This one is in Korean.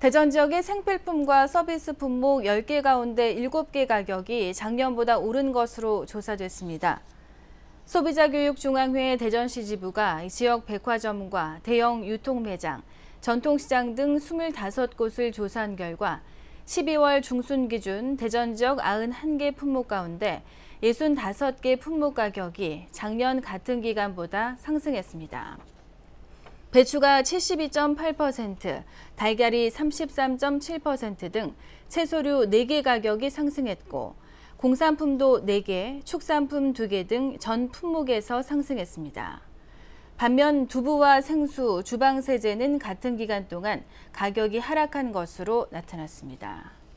대전 지역의 생필품과 서비스 품목 10개 가운데 7개 가격이 작년보다 오른 것으로 조사됐습니다. 소비자교육중앙회 대전시 지부가 지역 백화점과 대형 유통매장, 전통시장 등 25곳을 조사한 결과 12월 중순 기준 대전 지역 91개 품목 가운데 65개 품목 가격이 작년 같은 기간보다 상승했습니다. 배추가 72.8%, 달걀이 33.7%등 채소류 4개 가격이 상승했고 공산품도 4개, 축산품 2개 등 전 품목에서 상승했습니다. 반면 두부와 생수, 주방세제는 같은 기간 동안 가격이 하락한 것으로 나타났습니다.